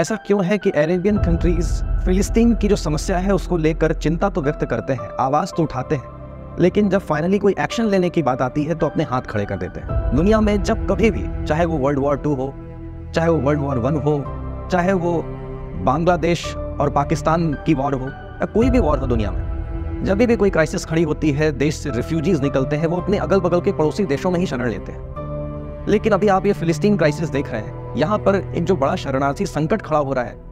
ऐसा क्यों है कि अरेबियन कंट्रीज फिलिस्तीन की जो समस्या है उसको लेकर चिंता तो व्यक्त करते हैं आवाज़ तो उठाते हैं लेकिन जब फाइनली कोई एक्शन लेने की बात आती है तो अपने हाथ खड़े कर देते हैं दुनिया में जब कभी भी चाहे वो वर्ल्ड वॉर टू हो चाहे वो वर्ल्ड वॉर वन हो चाहे वो बांग्लादेश और पाकिस्तान की वॉर हो या कोई भी वॉर हो दुनिया में जब भी कोई क्राइसिस खड़ी होती है देश से रिफ्यूजीज निकलते हैं वो अपने अगल बगल के पड़ोसी देशों में ही शरण लेते हैं लेकिन अभी आप ये फिलिस्तीन क्राइसिस देख रहे हैं यहाँ पर एक जो बड़ा शरणार्थी संकट खड़ा हो रहा है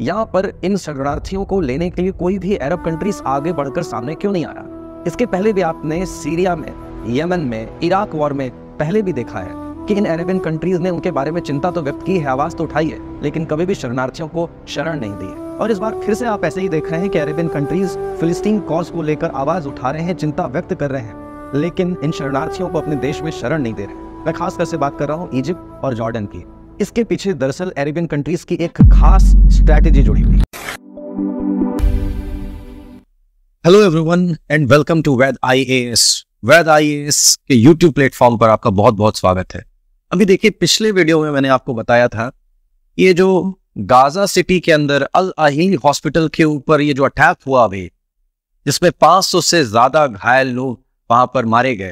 यहाँ पर इन शरणार्थियों को लेने के लिए कोई भी अरब कंट्रीज आगे बढ़कर सामने क्यों नहीं आ रहा इसके पहले भी आपने सीरिया में यमन में इराक वॉर में पहले भी देखा है कि इन अरेबियन कंट्रीज ने उनके बारे में चिंता तो व्यक्त की है आवाज़ तो उठाई है लेकिन कभी भी शरणार्थियों को शरण नहीं दी है और इस बार फिर से आप ऐसे ही देख रहे हैं कि अरेबियन कंट्रीज फिलिस्तीन कॉज को लेकर आवाज़ उठा रहे हैं चिंता व्यक्त कर रहे हैं लेकिन इन शरणार्थियों को अपने देश में शरण नहीं दे रहे मैं खासकर से बात कर रहा हूँ इजिप्ट और जॉर्डन की इसके पीछे दरअसल अरेबियन कंट्रीज की एक खास स्ट्रैटेजी जुड़ी हुई hello everyone and welcome to Vaid IAS Vaid IAS के यूट्यूब प्लेटफॉर्म पर आपका बहुत बहुत स्वागत है अभी देखिए पिछले वीडियो में मैंने आपको बताया था ये जो गाजा सिटी के अंदर अल अहिल हॉस्पिटल के ऊपर ये जो अटैक हुआ अभी जिसमें 500 से ज्यादा घायल लोग वहां पर मारे गए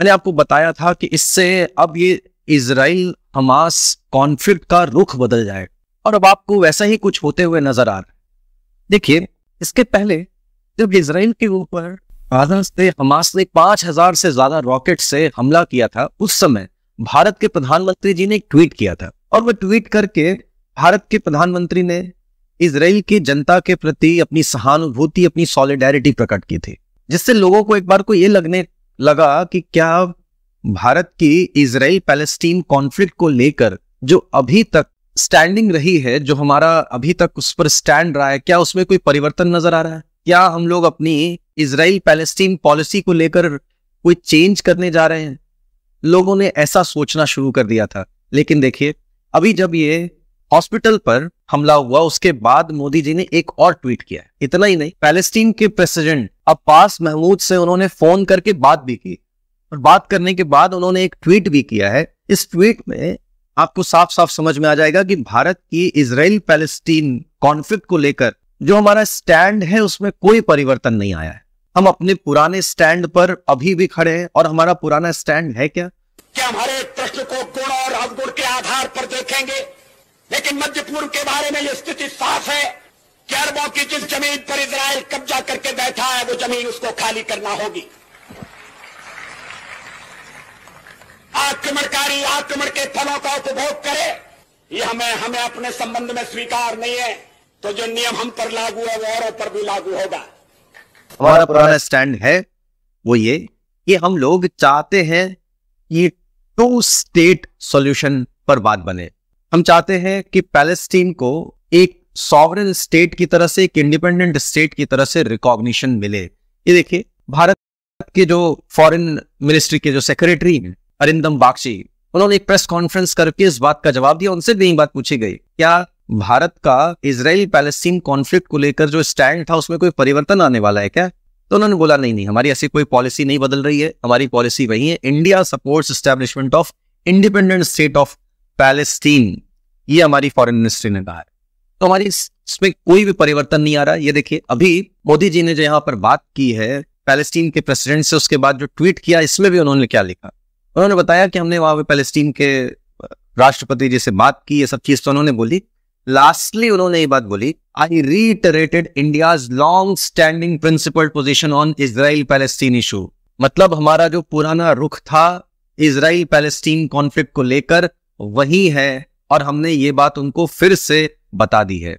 मैंने आपको बताया था कि इससे अब ये इसराइल हमास कॉन्फ्लिक्ट का रुख बदल जाए और अब आपको वैसा ही कुछ होते हुए नजर आ रहा है देखिए इसके पहले जब इसराइल के ऊपर से हमास ने पांच हजार से ज्यादा रॉकेट से हमला किया था उस समय भारत के प्रधानमंत्री जी ने ट्वीट किया था और वह ट्वीट करके भारत के प्रधानमंत्री ने इसराइल की जनता के प्रति अपनी सहानुभूति अपनी सॉलिडेरिटी प्रकट की थी जिससे लोगों को एक बार को ये लगने लगा कि क्या भारत की इसराइल पैलेस्टीन कॉन्फ्लिक्ट को लेकर जो अभी तक स्टैंडिंग रही है जो हमारा अभी तक उस पर स्टैंड रहा है क्या उसमें कोई परिवर्तन नजर आ रहा है क्या हम लोग अपनी इसराइल पैलेस्टीन पॉलिसी को लेकर कोई चेंज करने जा रहे हैं लोगों ने ऐसा सोचना शुरू कर दिया था लेकिन देखिए अभी जब ये हॉस्पिटल पर हमला हुआ उसके बाद मोदी जी ने एक और ट्वीट किया इतना ही नहीं पैलेस्टीन के प्रेसिडेंट अब्बास महमूद से उन्होंने फोन करके बात भी की और बात करने के बाद उन्होंने एक ट्वीट भी किया है इस ट्वीट में आपको साफ साफ समझ में आ जाएगा कि भारत की इसराइल पैलेस्टीन कॉन्फ्लिक्ट को लेकर जो हमारा स्टैंड है उसमें कोई परिवर्तन नहीं आया है हम अपने पुराने स्टैंड पर अभी भी खड़े हैं और हमारा पुराना स्टैंड है क्या क्या हमारे प्रश्न को गुण और अवगुण के आधार पर देखेंगे लेकिन मध्य पूर्व के बारे में ये स्थिति साफ है कि अरबों की जिस जमीन पर इसराइल कब्जा करके बैठा है वो जमीन उसको खाली करना होगी आक्रमणकारी आक्रमण के फलों का उपभोग करे ये हमें हमें अपने संबंध में स्वीकार नहीं है तो जो नियम हम पर लागू है वो औरों पर भी लागू होगा हमारा पुराना स्टैंड है वो ये कि हम लोग चाहते हैं कि टू स्टेट सॉल्यूशन पर बात बने हम चाहते हैं कि पैलेस्टीन को एक सॉवरन स्टेट की तरह से एक इंडिपेंडेंट स्टेट की तरह से रिकॉग्निशन मिले ये देखिए भारत के जो फॉरेन मिनिस्ट्री के जो सेक्रेटरी हैं अरिंदम बागची उन्होंने एक प्रेस कॉन्फ्रेंस करके इस बात का जवाब दिया उनसे भी बात पूछी गई क्या भारत का इसराइल पैलेस्टीन कॉन्फ्लिक्ट को लेकर जो स्टैंड था उसमें कोई परिवर्तन आने वाला है क्या तो उन्होंने बोला नहीं नहीं हमारी ऐसी कोई पॉलिसी नहीं बदल रही है हमारी पॉलिसी वही है India supports establishment of independent state of Palestine ये हमारी फॉरेन मिनिस्ट्री ने कहा है तो हमारी इसमें कोई भी परिवर्तन नहीं आ रहा ये देखिए अभी मोदी जी ने जो यहाँ पर बात की है पैलेस्टीन के प्रेसिडेंट से उसके बाद जो ट्वीट किया इसमें भी उन्होंने क्या लिखा उन्होंने बताया कि हमने वहां पे पैलेस्टीन के राष्ट्रपति जी से बात की ये सब चीज तो उन्होंने बोली लास्टली उन्होंने ये बात बोली I reiterated India long standing principle position on Israel Palestine issue मतलब हमारा जो पुराना रुख था इसराइल पैलेस्टीन कॉन्फ्लिक्ट को लेकर वही है और हमने ये बात उनको फिर से बता दी है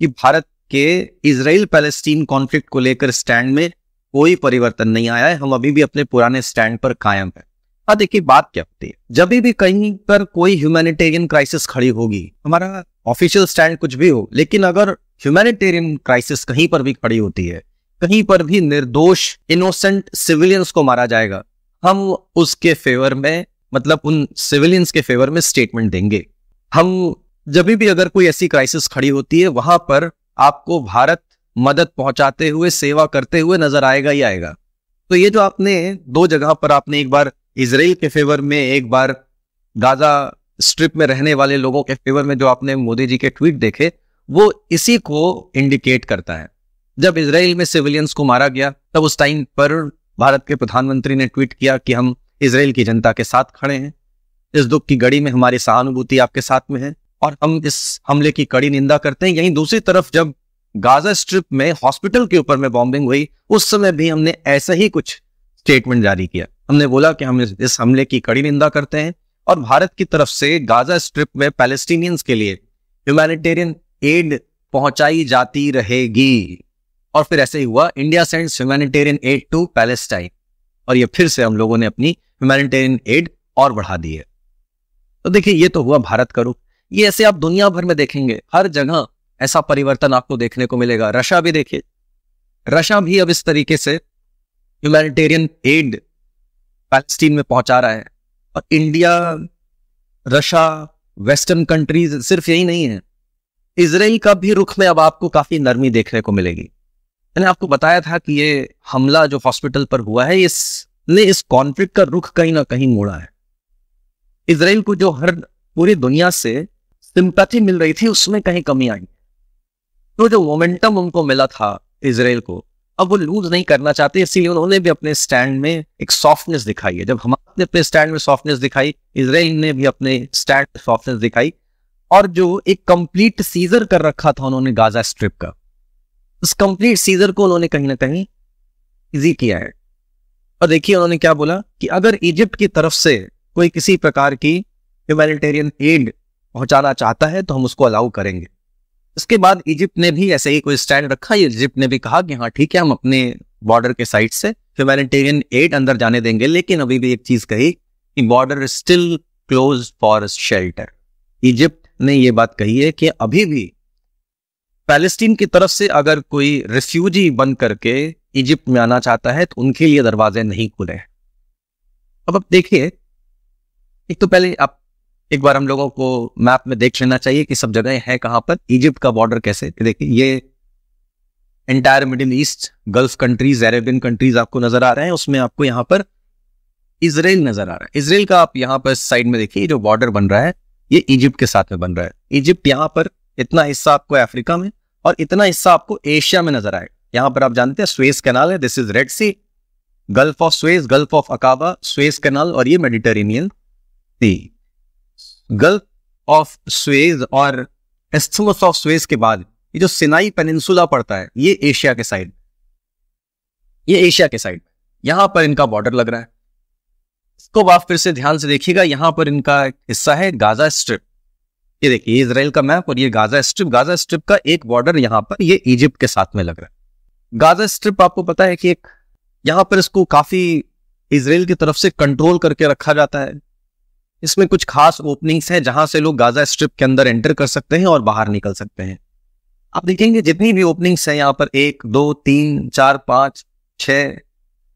कि भारत के इसराइल पैलेस्टीन कॉन्फ्लिक्ट को लेकर स्टैंड में कोई परिवर्तन नहीं आया है हम अभी भी अपने पुराने स्टैंड पर कायम है अब हाँ, देखिए बात क्या होती है जब भी कहीं पर कोई ह्यूमैनिटेरियन क्राइसिस खड़ी होगी हमारा ऑफिशियल स्टैंड कुछ भी हो लेकिन अगर ह्यूमैनिटेरियन क्राइसिस कहीं पर भी खड़ी होती है कहीं पर भी निर्दोष इनोसेंट सिविलियंस को मारा जाएगा हम उसके फेवर में मतलब उन सिविलियंस के फेवर में स्टेटमेंट देंगे हम जब भी अगर कोई ऐसी क्राइसिस खड़ी होती है वहां पर आपको भारत मदद पहुंचाते हुए सेवा करते हुए नजर आएगा ही आएगा तो ये जो आपने दो जगह पर आपने एक बार इसराइल के फेवर में एक बार गाजा स्ट्रिप में रहने वाले लोगों के फेवर में जो आपने मोदी जी के ट्वीट देखे वो इसी को इंडिकेट करता है जब इसराइल में सिविलियंस को मारा गया तब उस टाइम पर भारत के प्रधानमंत्री ने ट्वीट किया कि हम इसराइल की जनता के साथ खड़े हैं इस दुख की घड़ी में हमारी सहानुभूति आपके साथ में है और हम इस हमले की कड़ी निंदा करते हैं यहीं दूसरी तरफ जब गाजा स्ट्रिप में हॉस्पिटल के ऊपर में बॉम्बिंग हुई उस समय भी हमने ऐसा ही कुछ स्टेटमेंट जारी किया हमने बोला कि हम इस हमले की कड़ी निंदा करते हैं और भारत की तरफ से गाजा स्ट्रिप में पैलेस्टीनियंस के लिए ह्यूमैनिटेरियन एड पहुंचाई जाती रहेगी और फिर ऐसे ही हुआ India sends humanitarian aid to Palestine और ये फिर से हम लोगों ने अपनी ह्यूमैनिटेरियन एड और बढ़ा दी है तो देखिए ये तो हुआ भारत का रूप ये ऐसे आप दुनिया भर में देखेंगे हर जगह ऐसा परिवर्तन आपको देखने को मिलेगा रशिया भी देखिए रशिया भी अब इस तरीके से ह्यूमैनिटेरियन एड पैलेस्टीन में पहुंचा रहा है और इंडिया रशिया वेस्टर्न कंट्रीज सिर्फ यही नहीं है इसराइल का भी रुख में अब आपको काफी नरमी देखने को मिलेगी मैंने आपको बताया था कि ये हमला जो हॉस्पिटल पर हुआ है इसने इस कॉन्फ्लिक्ट का रुख कहीं ना कहीं मोड़ा है इसराइल को जो हर पूरी दुनिया से सिंपैथी मिल रही थी उसमें कहीं कमी आई तो जो मोमेंटम उनको मिला था इसराइल को अब वो लूज नहीं करना चाहते इसीलिए उन्होंने भी अपने स्टैंड में एक सॉफ्टनेस दिखाई है जब हमारे अपने स्टैंड में सॉफ्टनेस दिखाई इसराइल ने भी अपने स्टैंड सॉफ्टनेस दिखाई और जो एक कंप्लीट सीजर कर रखा था उन्होंने गाजा स्ट्रिप का उस कंप्लीट सीजर को उन्होंने कहीं ना कहीं इजी किया है और देखिए उन्होंने क्या बोला कि अगर इजिप्ट की तरफ से कोई किसी प्रकार की ह्यूमैनिटेरियन एड पहुंचाना चाहता है तो हम उसको अलाउ करेंगे उसके बाद इजिप्ट ने भी ऐसे ही कोई स्टैंड रखा इजिप्ट ने भी कहा कि हाँ ठीक है हम अपने बॉर्डर के साइड से ह्यूमैनिटेरियन एड अंदर जाने देंगे लेकिन अभी भी एक चीज कही कि border still close for shelter Egypt ने यह बात कही है कि अभी भी पैलेस्टीन की तरफ से अगर कोई रिफ्यूजी बन करके इजिप्ट में आना चाहता है तो उनके लिए दरवाजे नहीं खुले अब अब देखिए एक तो पहले आप एक बार हम लोगों को मैप में देख लेना चाहिए कि सब जगह है कहां पर इजिप्ट का बॉर्डर कैसे देखिए ये entire Middle East Gulf countries Arabian countries आपको नजर आ रहे हैं उसमें आपको यहां पर इसराइल नजर आ रहा है इसराइल का आप यहाँ पर साइड में देखिए जो बॉर्डर बन रहा है ये इजिप्ट के साथ में बन रहा है इजिप्ट यहां पर इतना हिस्सा आपको अफ्रीका में और इतना हिस्सा आपको एशिया में नजर आएगा यहां पर आप जानते हैं स्वेस कैनाल है this is Red Sea Gulf of Suez Gulf of Aqaba Suez canal और ये Mediterranean Sea Gulf of Suez और एस्थमस ऑफ स्वेज के बाद ये जो सिनाई पेनिनसुला पड़ता है ये एशिया के साइड ये एशिया के साइड यहां पर इनका बॉर्डर लग रहा है इसको आप फिर से ध्यान से देखिएगा यहां पर इनका हिस्सा है गाजा स्ट्रिप ये देखिए इसराइल का मैप और ये गाजा स्ट्रिप गाजा स्ट्रिप का एक बॉर्डर यहां पर ये इजिप्ट के साथ में लग रहा है गाजा स्ट्रिप आपको पता है कि एक यहां पर इसको काफी इसराइल की तरफ से कंट्रोल करके रखा जाता है इसमें कुछ खास ओपनिंग्स हैं जहां से लोग गाजा स्ट्रिप के अंदर एंटर कर सकते हैं और बाहर निकल सकते हैं आप देखेंगे जितनी भी ओपनिंग्स हैं यहाँ पर एक दो तीन चार पांच छ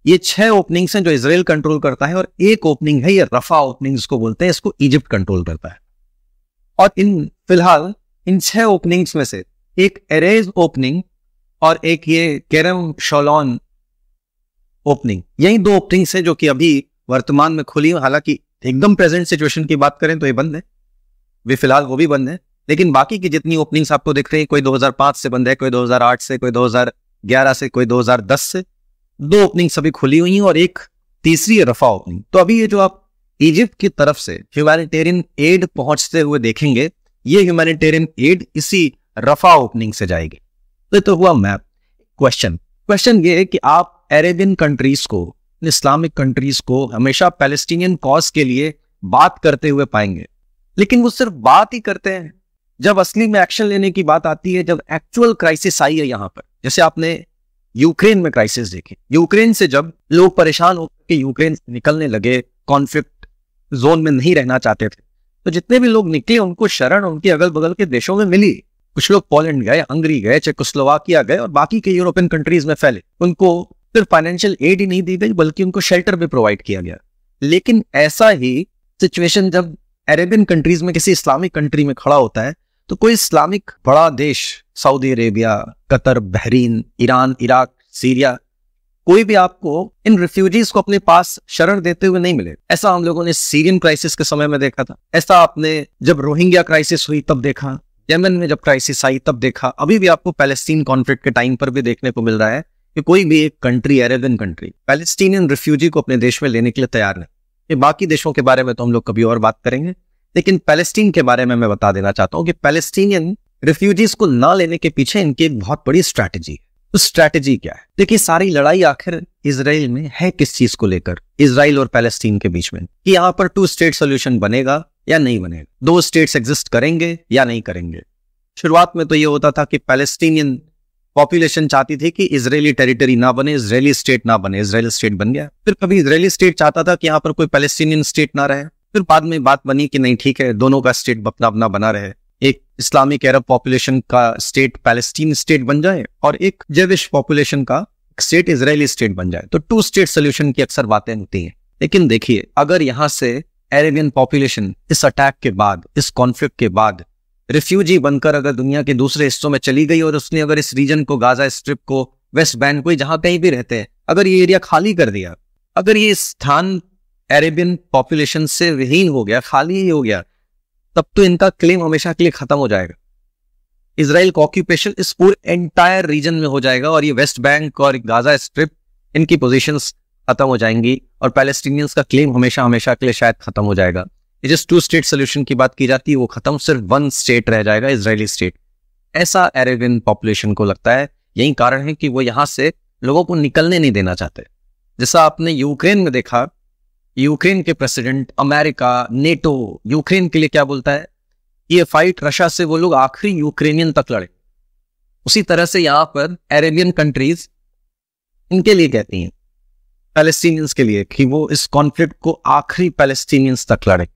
ये छह ओपनिंग्स हैं जो इसराइल कंट्रोल करता है और एक ओपनिंग है ये रफा ओपनिंग जिसको बोलते हैं इसको इजिप्ट कंट्रोल करता है और इन फिलहाल इन छह ओपनिंग्स में से एक एरेज ओपनिंग और एक ये कैरम शोलॉन ओपनिंग यही दो ओपनिंग्स हैं जो कि अभी वर्तमान में खुली हालांकि एकदम प्रेजेंट सिचुएशन की बात करें तो ये बंद है वे फिलहाल वो भी बंद है लेकिन बाकी की जितनी ओपनिंग्स आपको देख रहे हैं कोई 2005 से बंद है कोई 2008 से कोई 2011 से कोई 2010 से दो ओपनिंग सभी खुली हुई हैं और एक तीसरी रफा ओपनिंग तो अभी ये जो आप इजिप्ट की तरफ से ह्यूमैनिटेरियन एड पहुंचते हुए देखेंगे ये ह्यूमैनिटेरियन एड इसी रफा ओपनिंग से जाएगी तो, तो हुआ मैप क्वेश्चन क्वेश्चन ये है कि आप अरेबियन कंट्रीज को इस्लामिक कंट्रीज को हमेशा पैलेस्टीनियन कॉज के लिए बात करते हुए पाएंगे लेकिन वो सिर्फ बात ही करते हैं जब असली में एक्शन लेने की बात आती है जब एक्चुअल क्राइसिस आई है यहाँ पर जैसे आपने यूक्रेन में क्राइसिस देखी यूक्रेन से जब लोग परेशान होकर के यूक्रेन निकलने लगे कॉन्फ्लिक्ट जोन में नहीं रहना चाहते थे तो जितने भी लोग निकले उनको शरण उनके अगल बगल के देशों में मिली कुछ लोग पोलैंड गए हंगरी गए चेकोस्लोवाकिया गए और बाकी के यूरोपियन कंट्रीज में फैले उनको सिर्फ फाइनेंशियल एड ही नहीं दी गई बल्कि उनको शेल्टर भी प्रोवाइड किया गया लेकिन ऐसा ही सिचुएशन जब अरेबियन कंट्रीज में किसी इस्लामिक कंट्री में खड़ा होता है तो कोई इस्लामिक बड़ा देश Saudi Arabia Qatar Bahrain Iran Iraq Syria कोई भी आपको इन रिफ्यूजीज को अपने पास शरण देते हुए नहीं मिले ऐसा हम लोगों ने सीरियन क्राइसिस के समय में देखा था ऐसा आपने जब रोहिंग्या क्राइसिस हुई तब देखा यमन में जब क्राइसिस आई तब देखा अभी भी आपको पैलेस्टीन कॉन्फ्लिक्ट के टाइम पर भी देखने को मिल रहा है कि कोई भी एक country Arabian country Palestinian refugee को अपने देश में लेने के लिए तैयार नहीं ये बाकी देशों के बारे में तो हम लोग कभी और बात करेंगे लेकिन पैलेस्टीन के बारे में मैं बता देना चाहता हूँ कि पैलेस्टीनियन रिफ्यूजीज को ना लेने के पीछे इनकी एक बहुत बड़ी स्ट्रैटेजी है तो स्ट्रैटेजी क्या है देखिए सारी लड़ाई आखिर इसराइल में है किस चीज को लेकर इसराइल और पैलेस्टीन के बीच में कि यहाँ पर टू स्टेट सोल्यूशन बनेगा या नहीं बनेगा दो स्टेट्स एग्जिस्ट करेंगे या नहीं करेंगे शुरुआत में तो ये होता था कि पैलेस्टीनियन पॉपुलेशन चाहती थी कि इसराइली टेरिटरी ना बने इसराइली स्टेट ना बने इसराइली स्टेट बन गया फिर कभी इसराइली स्टेट चाहता था कि यहाँ पर कोई पैलेस्टीनियन स्टेट ना रहे फिर बाद में बात बनी कि नहीं ठीक है दोनों का स्टेट अपना अपना बना रहे एक इस्लामिक अरब पॉपुलेशन का स्टेट पैलेस्टीन स्टेट बन जाए और एक जेविश पॉपुलेशन का स्टेट इसराइली स्टेट बन जाए तो टू स्टेट सोल्यूशन की अक्सर बातें होती हैं लेकिन देखिए अगर यहाँ से अरेबियन पॉपुलेशन इस अटैक के बाद इस कॉन्फ्लिक्ट के बाद रिफ्यूजी बनकर अगर दुनिया के दूसरे हिस्सों में चली गई और उसने अगर इस रीजन को गाजा स्ट्रिप को वेस्ट बैंक को जहां कहीं भी रहते हैं अगर ये एरिया खाली कर दिया अगर ये स्थान अरेबियन पॉपुलेशन से विहीन हो गया खाली ही हो गया तब तो इनका क्लेम हमेशा के लिए खत्म हो जाएगा इसराइल का ऑक्यूपेशन इस पूरे एंटायर रीजन में हो जाएगा और ये वेस्ट बैंक और गाजा स्ट्रिप इनकी पोजिशन खत्म हो जाएंगी और पैलेस्टीनियंस का क्लेम हमेशा हमेशा के लिए शायद खत्म हो जाएगा जिस टू स्टेट सोल्यूशन की बात की जाती है वो खत्म सिर्फ वन स्टेट रह जाएगा इसराइली स्टेट ऐसा अरेबियन पॉपुलेशन को लगता है यही कारण है कि वो यहां से लोगों को निकलने नहीं देना चाहते जैसा आपने यूक्रेन में देखा यूक्रेन के प्रेसिडेंट अमेरिका नेटो यूक्रेन के लिए क्या बोलता है ये फाइट रशिया से वो लोग आखिरी यूक्रेनियन तक लड़े उसी तरह से यहां पर अरेबियन कंट्रीज इनके लिए कहती हैं पैलेस्टीनियंस के लिए कि वो इस कॉन्फ्लिक्ट को आखिरी पैलेस्टीनियंस तक लड़े